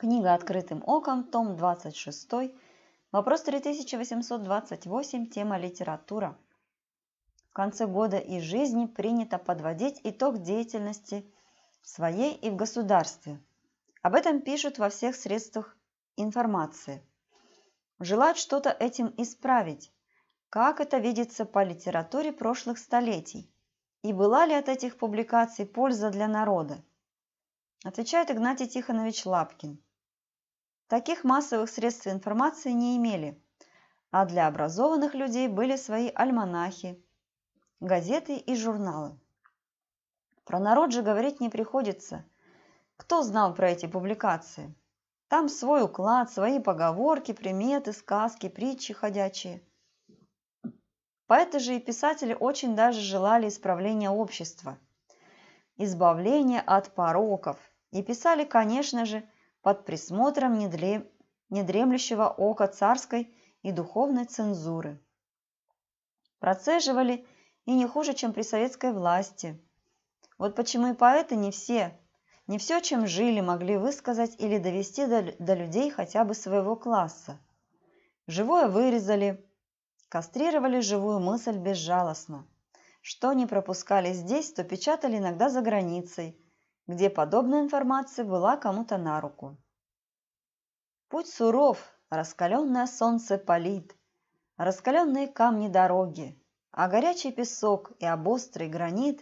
Книга «Открытым оком», том 26, вопрос 3828, тема «Литература». В конце года и жизни принято подводить итог деятельности своей и в государстве. Об этом пишут во всех средствах информации. Желают что-то этим исправить, как это видится по литературе прошлых столетий, и была ли от этих публикаций польза для народа. Отвечает Игнатий Тихонович Лапкин – Таких массовых средств информации не имели, а для образованных людей были свои альманахи, газеты и журналы. Про народ же говорить не приходится. Кто знал про эти публикации? Там свой уклад, свои поговорки, приметы, сказки, притчи ходячие. Поэты же и писатели очень даже желали исправления общества, избавления от пороков, и писали, конечно же, под присмотром недремлющего ока царской и духовной цензуры. Процеживали и не хуже, чем при советской власти. Вот почему и поэты не все, не все, чем жили, могли высказать или довести до, до людей хотя бы своего класса. Живое вырезали, кастрировали живую мысль безжалостно. Что не пропускали здесь, то печатали иногда за границей – где подобная информация была кому-то на руку. Путь суров, раскаленное солнце палит, раскаленные камни дороги, а горячий песок и обострый гранит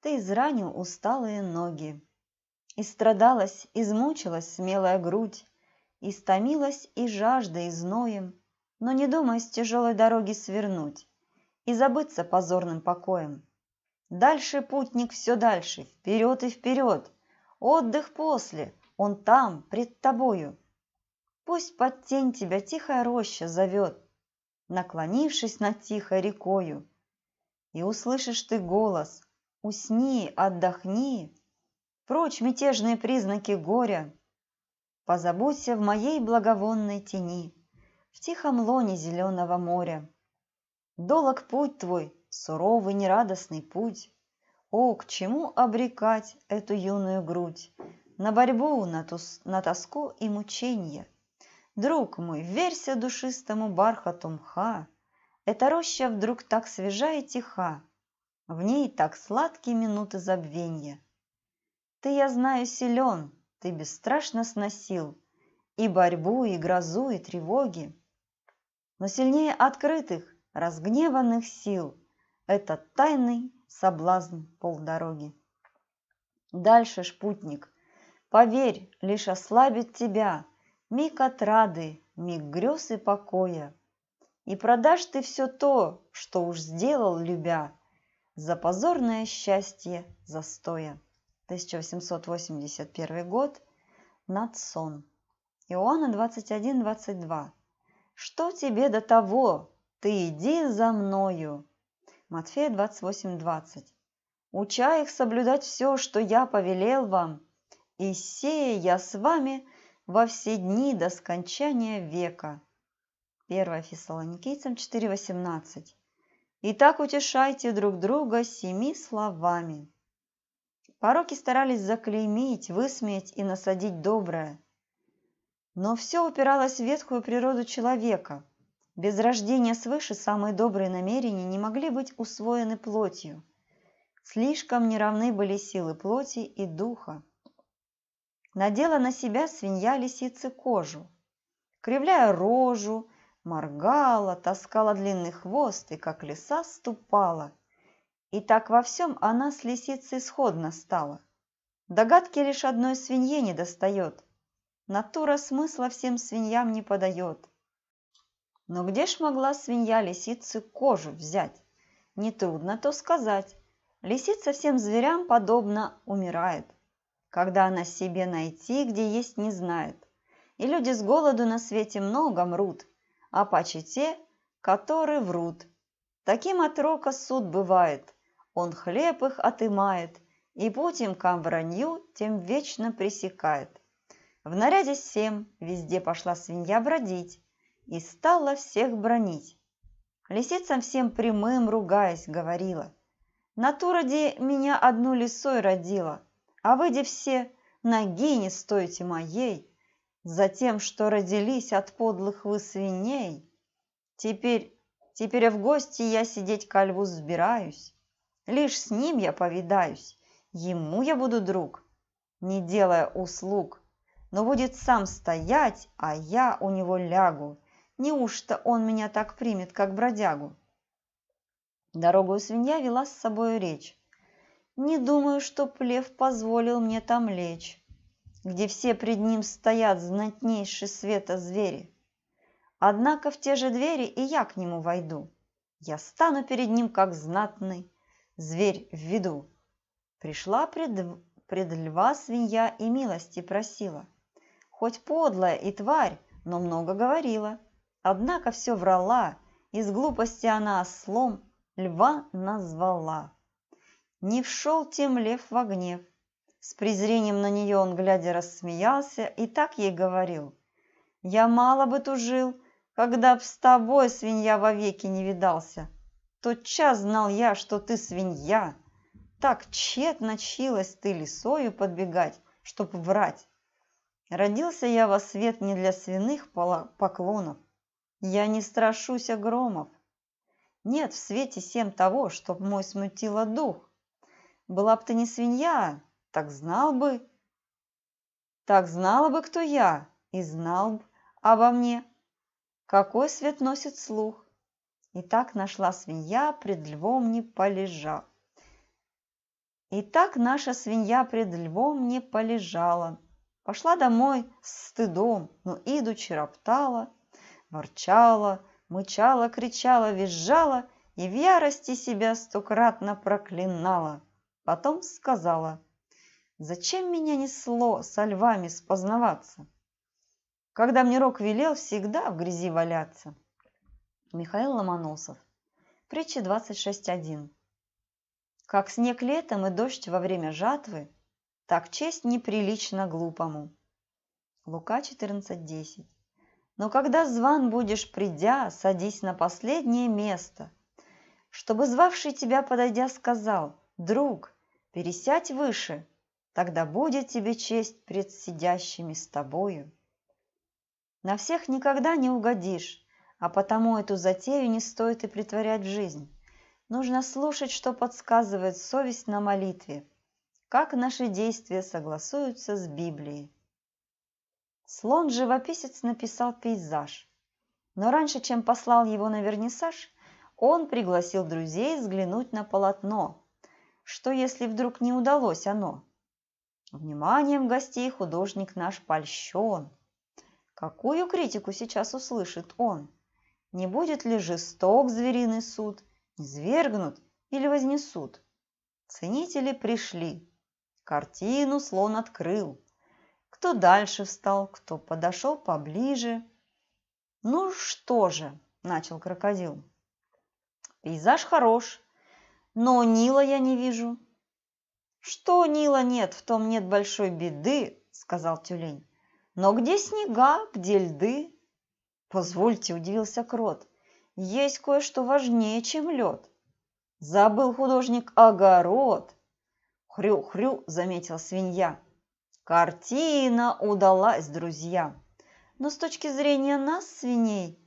ты изранил усталые ноги. И страдалась, измучилась смелая грудь, и стомилась и жажда, и зноем, но не думай с тяжелой дороги свернуть и забыться позорным покоем. Дальше путник все дальше, вперед и вперед. Отдых после, он там, пред тобою. Пусть под тень тебя тихая роща зовет, Наклонившись над тихой рекою. И услышишь ты голос, усни, отдохни, Прочь мятежные признаки горя. Позабудься в моей благовонной тени, В тихом лоне зеленого моря. Долог путь твой, суровый нерадостный путь. О, к чему обрекать эту юную грудь? На борьбу, на, тус, на тоску и мучение. Друг мой, верься душистому бархату мха. Эта роща вдруг так свежа и тиха, В ней так сладкие минуты забвенья. Ты, я знаю, силен, ты бесстрашно сносил И борьбу, и грозу, и тревоги. Но сильнее открытых, разгневанных сил – это тайный соблазн полдороги. Дальше, шпутник, поверь, лишь ослабит тебя миг отрады, миг грез и покоя. И продашь ты все то, что уж сделал, любя, за позорное счастье застоя. 1881 год, Надсон. Иоанна 21-22. «Что тебе до того? Ты иди за мною, Матфея 28:20. «Уча их соблюдать все, что я повелел вам, и сея я с вами во все дни до скончания века». 1 Фессалоникийцам 4:18. «Итак, утешайте друг друга семи словами». Пороки старались заклеймить, высмеять и насадить доброе. Но все упиралось в ветхую природу человека, без рождения свыше самые добрые намерения не могли быть усвоены плотью. Слишком неравны были силы плоти и духа. Надела на себя свинья лисицы кожу, кривляя рожу, моргала, таскала длинный хвост и, как лиса, ступала. И так во всем она с лисицей сходна стала. Догадки лишь одной свинье не достает. Натура смысла всем свиньям не подает. Но где ж могла свинья лисицы кожу взять? Нетрудно то сказать. Лисица всем зверям подобно умирает, когда она себе найти, где есть, не знает. И люди с голоду на свете много мрут, а паче те, которые врут. Таким от рока суд бывает, он хлеб их отымает, и путь им ко вранью тем вечно пресекает. В наряде всем везде пошла свинья бродить, и стала всех бронить. Лисица всем прямым, ругаясь, говорила. «Натура де меня одну лисой родила, а вы де все ноги не стоите моей, за тем, что родились от подлых вы свиней. Теперь, теперь в гости я сидеть ко льву сбираюсь, лишь с ним я повидаюсь, ему я буду друг, не делая услуг, но будет сам стоять, а я у него лягу» Неужто он меня так примет, как бродягу? Дорогою свинья вела с собою речь. Не думаю, что плев позволил мне там лечь, Где все пред ним стоят знатнейшие света звери. Однако в те же двери и я к нему войду. Я стану перед ним, как знатный зверь в виду. Пришла пред, пред льва свинья и милости просила. Хоть подлая и тварь, но много говорила – Однако все врала, из глупости она ослом льва назвала. Не вшел тем лев в гнев. С презрением на нее он, глядя, рассмеялся и так ей говорил. «Я мало бы тужил, когда б с тобой свинья вовеки не видался. Тот час знал я, что ты свинья. Так тщетно чилась ты лисою подбегать, чтоб врать. Родился я во свет не для свиных поклонов, я не страшусь огромов. Нет в свете всем того, чтоб мой смутило дух. Была б ты не свинья, так знал бы, так знала бы, кто я, и знал бы обо мне, какой свет носит слух. И так нашла свинья пред львом не полежа. И так наша свинья пред львом не полежала. Пошла домой с стыдом, но идучи роптала – Ворчала, мычала, кричала, визжала и в ярости себя стократно проклинала. Потом сказала, «Зачем меня несло со львами спознаваться?» Когда мне Рок велел всегда в грязи валяться. Михаил Ломоносов. Притча 26.1. Как снег летом и дождь во время жатвы, так честь неприлично глупому. Лука 14.10. Но когда зван будешь придя, садись на последнее место, чтобы звавший тебя, подойдя, сказал, «Друг, пересядь выше, тогда будет тебе честь пред сидящими с тобою». На всех никогда не угодишь, а потому эту затею не стоит и притворять в жизнь. Нужно слушать, что подсказывает совесть на молитве, как наши действия согласуются с Библией. Слон-живописец написал пейзаж. Но раньше, чем послал его на вернисаж, он пригласил друзей взглянуть на полотно. Что, если вдруг не удалось оно? Вниманием гостей художник наш польщен. Какую критику сейчас услышит он? Не будет ли жесток звериный суд, извергнут или вознесут? Ценители пришли. Картину слон открыл. Кто дальше встал, кто подошел поближе. «Ну что же», – начал крокодил, – «пейзаж хорош, но Нила я не вижу». «Что Нила нет, в том нет большой беды», – сказал тюлень. «Но где снега, где льды?» «Позвольте», – удивился крот, – «есть кое-что важнее, чем лед». Забыл художник огород. Хрю-хрю, заметил свинья. Картина удалась, друзья. Но с точки зрения нас, свиней,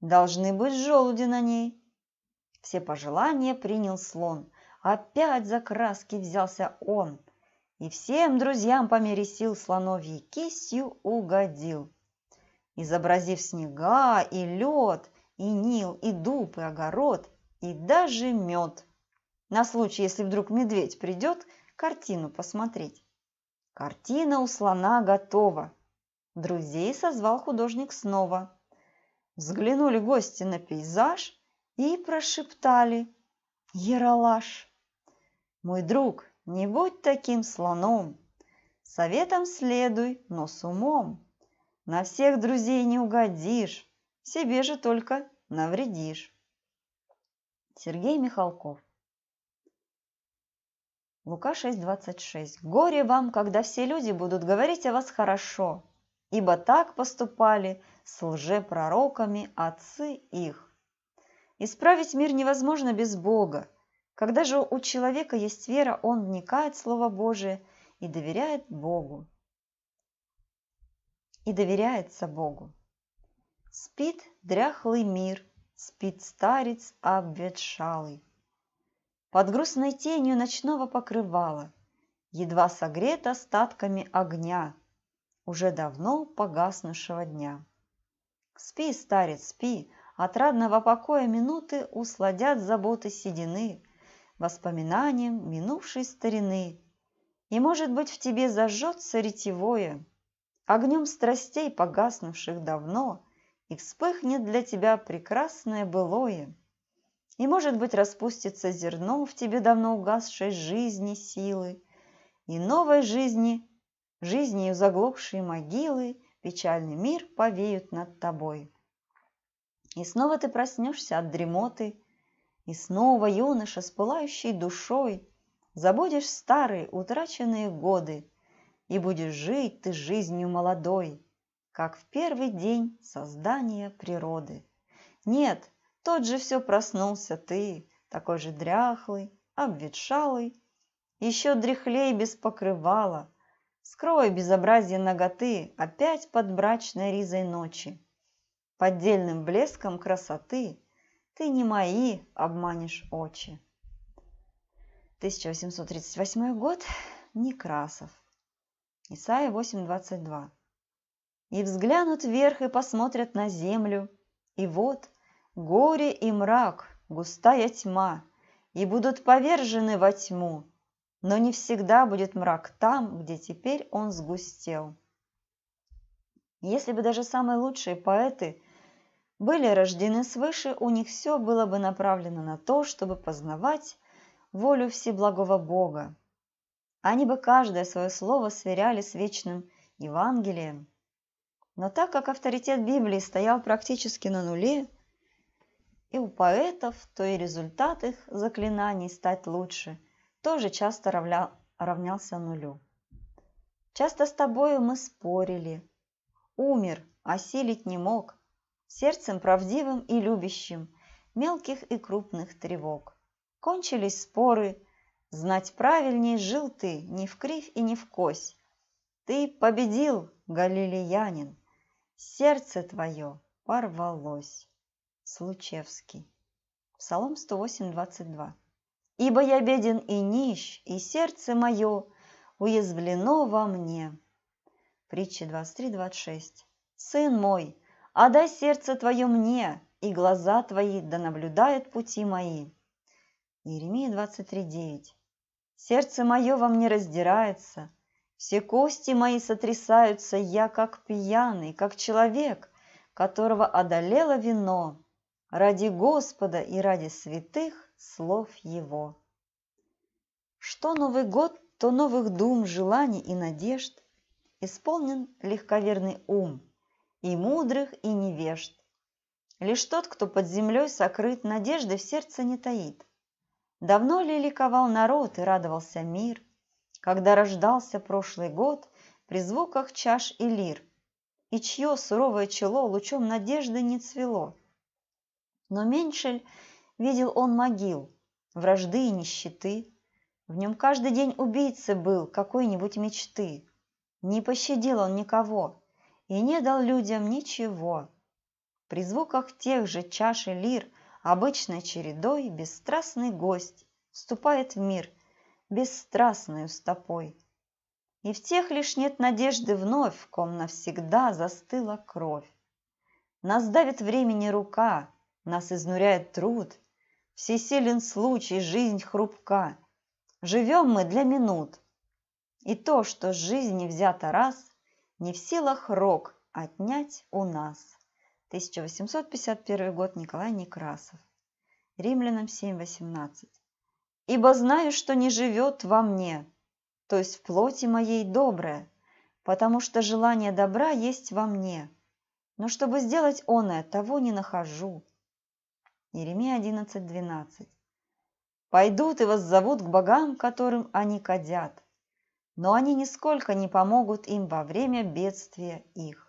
должны быть желуди на ней. Все пожелания принял слон. Опять за краски взялся он. И всем друзьям по мере сил слоновьей кистью угодил. Изобразив снега и лед, и нил, и дуб, и огород, и даже мед. На случай, если вдруг медведь придет картину посмотреть. Картина у слона готова. Друзей созвал художник снова. Взглянули гости на пейзаж и прошептали «Яралаш!» «Мой друг, не будь таким слоном! Советом следуй, но с умом! На всех друзей не угодишь, себе же только навредишь!» Сергей Михалков Лука 6.26. «Горе вам, когда все люди будут говорить о вас хорошо, ибо так поступали с лжепророками отцы их». Исправить мир невозможно без Бога. Когда же у человека есть вера, он вникает в Слово Божие и доверяет Богу. И доверяется Богу. Спит дряхлый мир, спит старец обветшалый под грустной тенью ночного покрывала, едва согрета остатками огня уже давно погаснувшего дня. Спи, старец, спи, от радного покоя минуты усладят заботы седины, воспоминанием минувшей старины. И, может быть, в тебе зажжется ретевое, огнем страстей погаснувших давно, и вспыхнет для тебя прекрасное былое – и, может быть, распустится зерно в тебе давно угасшей жизни силы, И новой жизни, жизнью заглохшей могилы, Печальный мир повеют над тобой. И снова ты проснешься от дремоты, И снова юноша с пылающей душой Забудешь старые утраченные годы И будешь жить ты жизнью молодой, Как в первый день создания природы. Нет, тот же все проснулся ты, такой же дряхлый, обветшалый, еще дряхлей без покрывала. Скрой безобразие ноготы опять под брачной ризой ночи. Поддельным блеском красоты ты не мои обманешь очи. 1838 год. Некрасов. Исайя 8.22. И взглянут вверх и посмотрят на землю, и вот – Горе и мрак, густая тьма, и будут повержены во тьму, но не всегда будет мрак там, где теперь он сгустел. Если бы даже самые лучшие поэты были рождены свыше, у них все было бы направлено на то, чтобы познавать волю Всеблагого Бога. Они бы каждое свое слово сверяли с вечным Евангелием. Но так как авторитет Библии стоял практически на нуле, и у поэтов, то и результат их заклинаний стать лучше тоже часто равля... равнялся нулю. Часто с тобою мы спорили. Умер, осилить а не мог, сердцем правдивым и любящим, мелких и крупных тревог. Кончились споры, знать правильней жил ты, не в кривь и не в кось. Ты победил, галилеянин, сердце твое порвалось. Случевский. Псалом 108:22. Ибо я беден и нищ, и сердце мое уязвлено во мне. Притча 23:26. Сын мой, отдай сердце твое мне, и глаза твои да наблюдают пути мои. Иеремия 23:9. Сердце мое во мне раздирается, все кости мои сотрясаются, я как пьяный, как человек, которого одолело вино ради Господа и ради святых слов Его. Что Новый год, то новых дум, желаний и надежд исполнен легковерный ум и мудрых, и невежд. Лишь тот, кто под землей сокрыт, надежды в сердце не таит. Давно ли ликовал народ и радовался мир, когда рождался прошлый год при звуках чаш и лир, и чье суровое чело лучом надежды не цвело – но меньше видел он могил, вражды и нищеты. В нем каждый день убийца был какой-нибудь мечты. Не пощадил он никого и не дал людям ничего. При звуках тех же чаши лир обычной чередой бесстрастный гость вступает в мир бесстрастную стопой. И в тех лишь нет надежды вновь, в ком навсегда застыла кровь. Нас давит времени рука, нас изнуряет труд, всесилен случай, жизнь хрупка. Живем мы для минут. И то, что с жизни взято раз, не в силах рок отнять у нас. 1851 год Николай Некрасов. Римлянам 7.18. «Ибо знаю, что не живет во мне, то есть в плоти моей доброе, потому что желание добра есть во мне. Но чтобы сделать оное, того не нахожу. Еремия 11.12. «Пойдут и воззовут к богам, которым они кадят, но они нисколько не помогут им во время бедствия их».